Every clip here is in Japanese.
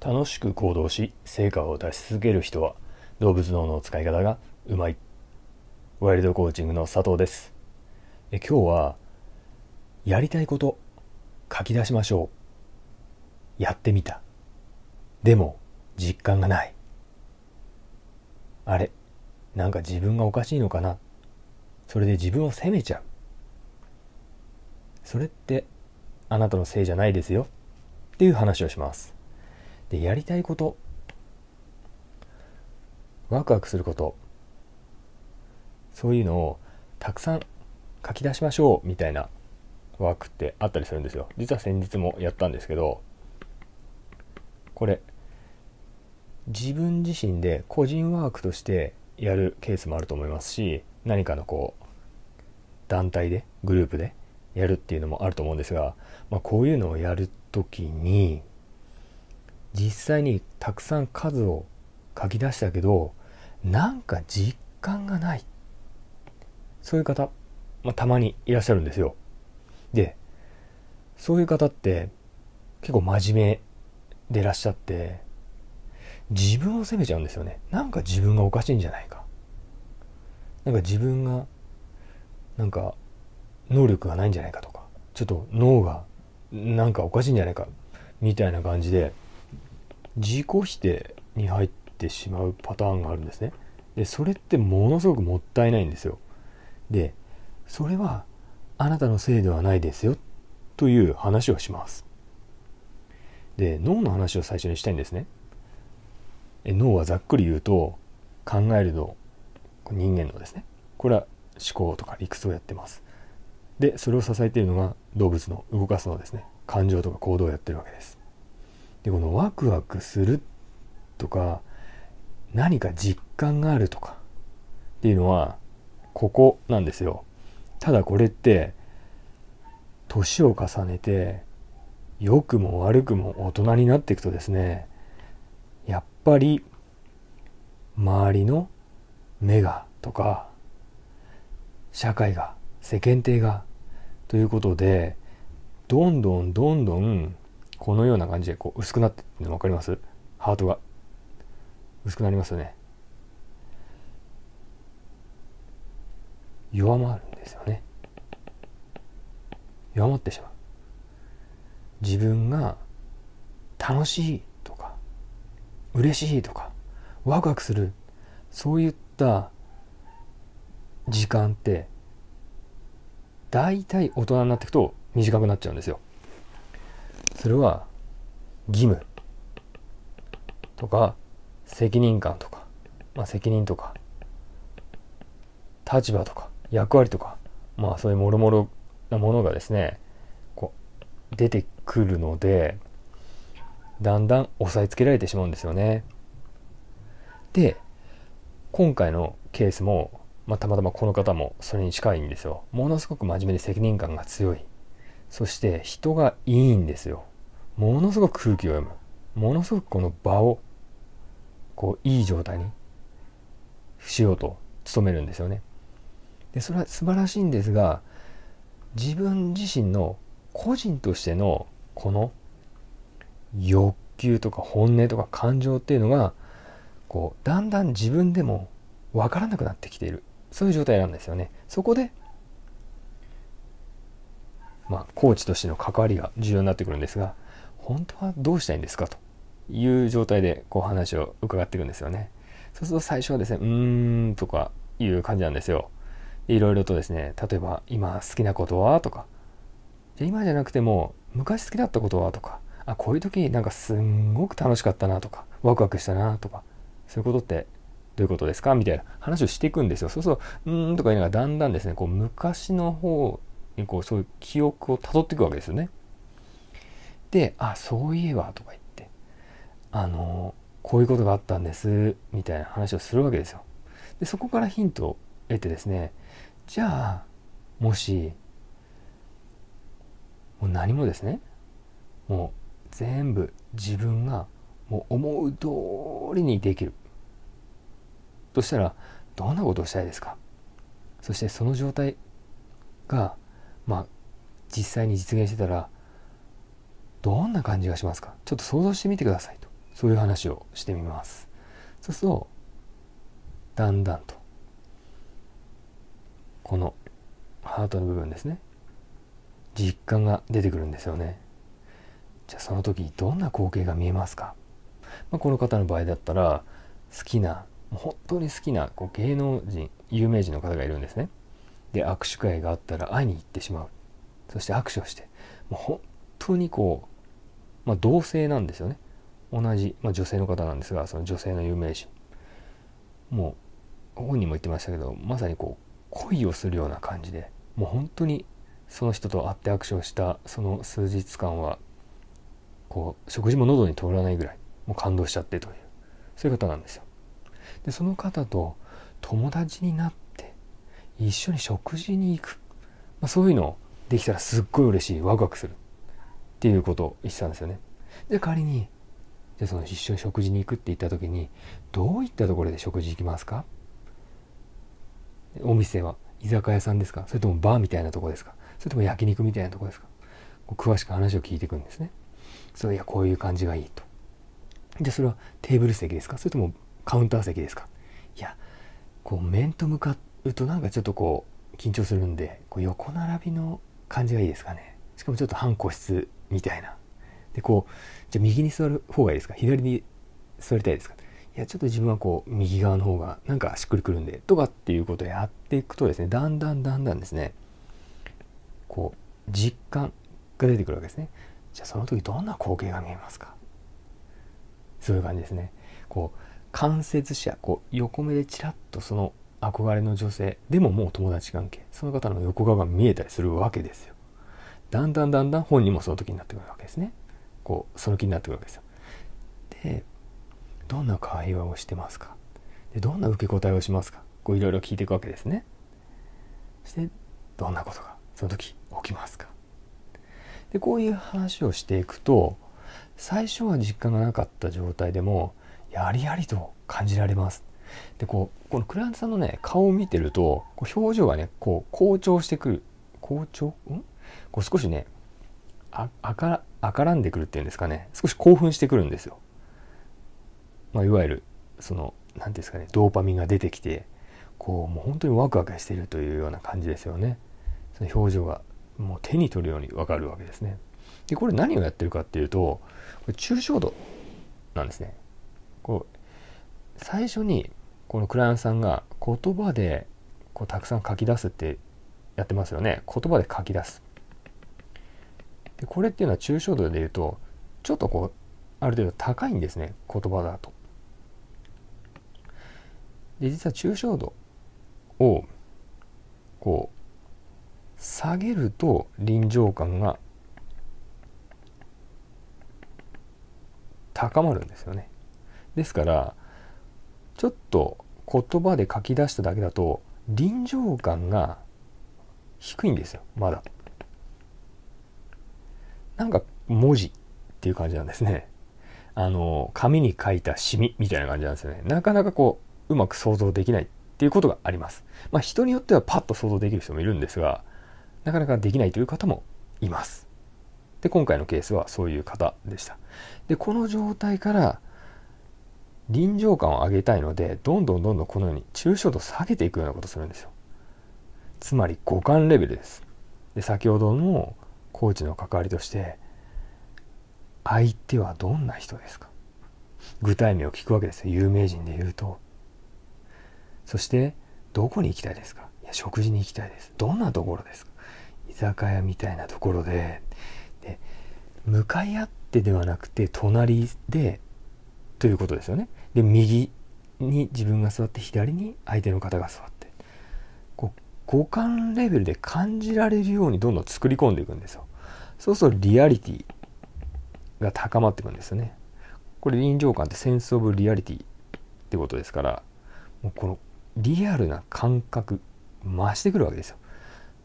楽しく行動し成果を出し続ける人は動物脳の使い方がうまいワイルドコーチングの佐藤ですえ今日はやりたいこと書き出しましょうやってみたでも実感がないあれなんか自分がおかしいのかなそれで自分を責めちゃうそれってあなたのせいじゃないですよっていう話をしますでやりたいことワクワクすることそういうのをたくさん書き出しましょうみたいなワークってあったりするんですよ実は先日もやったんですけどこれ自分自身で個人ワークとしてやるケースもあると思いますし何かのこう団体でグループでやるっていうのもあると思うんですが、まあ、こういうのをやるときに実際にたくさん数を書き出したけどなんか実感がないそういう方、まあ、たまにいらっしゃるんですよでそういう方って結構真面目でいらっしゃって自分を責めちゃうんですよねなんか自分がおかしいんじゃないかなんか自分がなんか能力がないんじゃないかとかちょっと脳がなんかおかしいんじゃないかみたいな感じで自己否定に入ってしまうパターンがあるんですね。でそれってものすごくもったいないんですよ。でそれはあなたのせいではないですよという話をします。で脳の話を最初にしたいんですね。え脳はざっくり言うと考えるの人間のですねこれは思考とか理屈をやってますでそれを支えているのが動物の動かすのですね感情とか行動をやってるわけですでこのワクワクするとか何か実感があるとかっていうのはここなんですよただこれって年を重ねて良くも悪くも大人になっていくとですねやっぱり周りの目がとか社会が世間体がということでどんどんどんどんこのような感じでこう薄くなってっの分かりますハートが薄くなりますよね弱まるんですよね弱まってしまう自分が楽しいとか嬉しいとかワクワクするそういった時間って大体大人になっていくと短くなっちゃうんですよそれは義務とか責任感とか、まあ、責任とか立場とか役割とかまあそういうもろもろなものがですねこう出てくるのでだんだん押さえつけられてしまうんですよね。で今回のケースも、まあ、たまたまこの方もそれに近いんですよ。ものすごく真面目で責任感が強い。そして人がいいんですよ。ものすごく空気を読むものすごくこの場をこういい状態にしようと努めるんですよね。でそれは素晴らしいんですが自分自身の個人としてのこの欲求とか本音とか感情っていうのがこうだんだん自分でも分からなくなってきているそういう状態なんですよね。そこでまあ、コーチとしての関わりが重要になってくるんですが本当はどうしたいんですかという状態でこう話を伺っていくんですよね。そうすると最初はですね、うーんとかいう感じなんですよ。いろいろとですね、例えば今好きなことはとか、じゃ今じゃなくても昔好きだったことはとか、あ、こういう時なんかすんごく楽しかったなとか、ワクワクしたなとか、そういうことってどういうことですかみたいな話をしていくんですよ。そうすると、うーんとか言いながらだんだんですね、こう昔の方にこうそういう記憶をたどっていくわけですよね。って「あそういえば」とか言って「あのこういうことがあったんです」みたいな話をするわけですよ。でそこからヒントを得てですねじゃあもしもう何もですねもう全部自分がもう思う通りにできるとしたらどんなことをしたいですかそしてその状態がまあ実際に実現してたらどんな感じがしますかちょっと想像してみてくださいとそういう話をしてみますそうするとだんだんとこのハートの部分ですね実感が出てくるんですよねじゃあその時どんな光景が見えますか、まあ、この方の場合だったら好きな本当に好きなこう芸能人有名人の方がいるんですねで握手会があったら会いに行ってしまうそして握手をしてもう本当にこうまあ、同性なんですよね同じ、まあ、女性の方なんですがその女性の有名人もう本人も言ってましたけどまさにこう恋をするような感じでもう本当にその人と会って握手をしたその数日間はこう食事も喉に通らないぐらいもう感動しちゃってというそういう方なんですよ。でその方と友達になって一緒に食事に行く、まあ、そういうのできたらすっごい嬉しいワクワクするっていうことを言ってたんですよね。で仮にじゃその一緒に食事に行くって言った時にどういったところで食事行きますかお店は居酒屋さんですかそれともバーみたいなとこですかそれとも焼肉みたいなとこですか詳しく話を聞いていくんですね。そういやこういう感じがいいと。じゃそれはテーブル席ですかそれともカウンター席ですかいやこう面と向かうとなんかちょっとこう緊張するんでこう横並びの感じがいいですかねしかもちょっと半個室みたいな。で、こう、じゃあ右に座る方がいいですか左に座りたいですかいや、ちょっと自分はこう、右側の方がなんかしっくりくるんで、とかっていうことをやっていくとですね、だんだんだんだんですね、こう、実感が出てくるわけですね。じゃあその時どんな光景が見えますかそういう感じですね。こう、関節者、こう、横目でちらっとその憧れの女性でももう友達関係その方の横顔が見えたりするわけですよだんだんだんだん本人もその時になってくるわけですねこうその気になってくるわけですよでどんな会話をしてますかでどんな受け答えをしますかこういろいろ聞いていくわけですねそしてどんなことがその時起きますかでこういう話をしていくと最初は実感がなかった状態でもやりやりと感じられますでこうこのクライアントさんのね顔を見てるとこう表情がねこう好調してくる好調んこう少しねあからあからんでくるっていうんですかね少し興奮してくるんですよ。まあ、いわゆるその何て言うんですかねドーパミンが出てきてこうもう本当にワクワクしてるというような感じですよね。その表情がもう手に取るようにわかるわけですね。でこれ何をやってるかっていうとこれ抽象度なんですね。こう最初にこのクライアントさんが言葉でこうたくさん書き出すってやってますよね言葉で書き出すでこれっていうのは抽象度で言うとちょっとこうある程度高いんですね言葉だと。で実は抽象度をこう下げると臨場感が高まるんですよね。ですからちょっと言葉で書き出しただけだと臨場感が低いんですよまだ。なんか文字っていう感じなんですね。あの、紙に書いたシミみたいな感じなんですよね。なかなかこう、うまく想像できないっていうことがあります。まあ人によってはパッと想像できる人もいるんですが、なかなかできないという方もいます。で、今回のケースはそういう方でした。で、この状態から臨場感を上げたいので、どんどんどんどんこのように抽象度下げていくようなことするんですよ。つまり五感レベルです。で、先ほどのコーチの関わりとして相手はどんな人ですか具体名を聞くわけですよ有名人で言うとそしてどこに行きたいですかいや食事に行きたいですどんなところですか居酒屋みたいなところでで向かい合ってではなくて隣でということですよねで右に自分が座って左に相手の方が座って五感レベルで感じられるようにどんどん作り込んでいくんですよ。そうするとリアリティが高まっていくんですよね。これ臨場感ってセンス・オブ・リアリティってことですから、もうこのリアルな感覚増してくるわけですよ。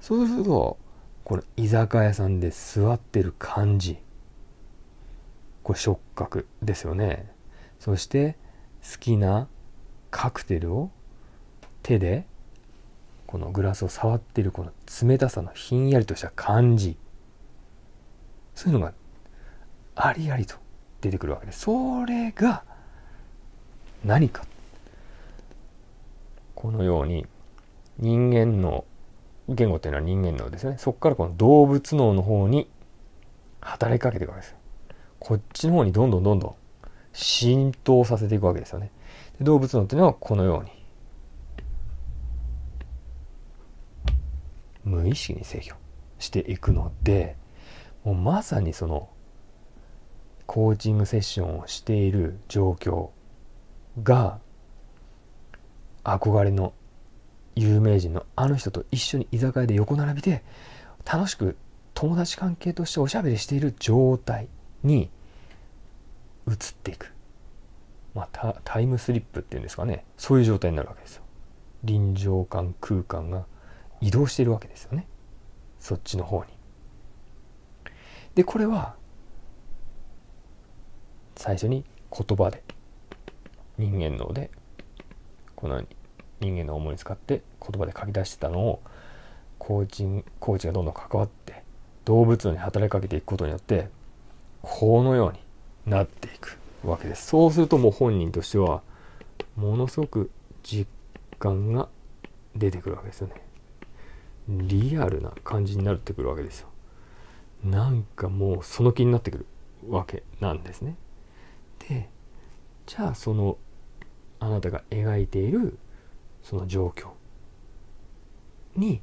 そうすると、この居酒屋さんで座ってる感じ。これ触覚ですよね。そして好きなカクテルを手でこのグラスを触っているこの冷たさのひんやりとした感じそういうのがありありと出てくるわけですそれが何かこのように人間の言語というのは人間のですよねそこからこの動物脳の方に働きかけていくわけですこっちの方にどんどんどんどん浸透させていくわけですよね動物脳というのはこのように無意識に制御していくのでもうまさにそのコーチングセッションをしている状況が憧れの有名人のあの人と一緒に居酒屋で横並びで楽しく友達関係としておしゃべりしている状態に移っていく、まあ、タイムスリップっていうんですかねそういう状態になるわけですよ臨場感空間が移動しているわけですよねそっちの方に。でこれは最初に言葉で人間脳でこのように人間の思いに使って言葉で書き出してたのをコーチンコーチがどんどん関わって動物に働きかけていくことによってこのようになっていくわけです。そうするともう本人としてはものすごく実感が出てくるわけですよね。リアルな感じになってくるわけですよ。なんかもうその気になってくるわけなんですね。でじゃあそのあなたが描いているその状況に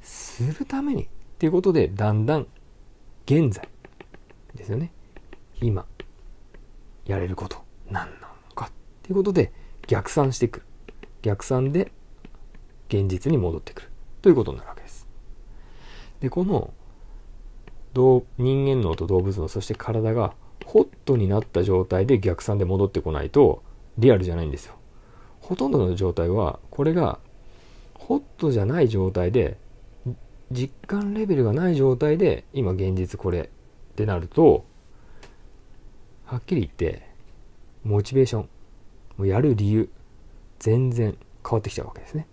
するためにっていうことでだんだん現在ですよね今やれること何なのかっていうことで逆算してくる逆算で現実に戻ってくるということになるでこの人間脳と動物脳そして体がホットになった状態で逆算で戻ってこないとリアルじゃないんですよほとんどの状態はこれがホットじゃない状態で実感レベルがない状態で今現実これってなるとはっきり言ってモチベーションもうやる理由全然変わってきちゃうわけですね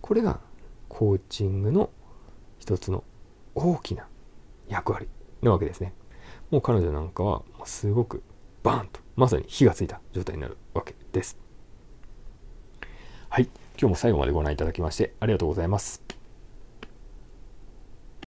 これがコーチングの一つの大きな役割なわけですね。もう彼女なんかはすごくバーンとまさに火がついた状態になるわけです。はい。今日も最後までご覧いただきましてありがとうございます。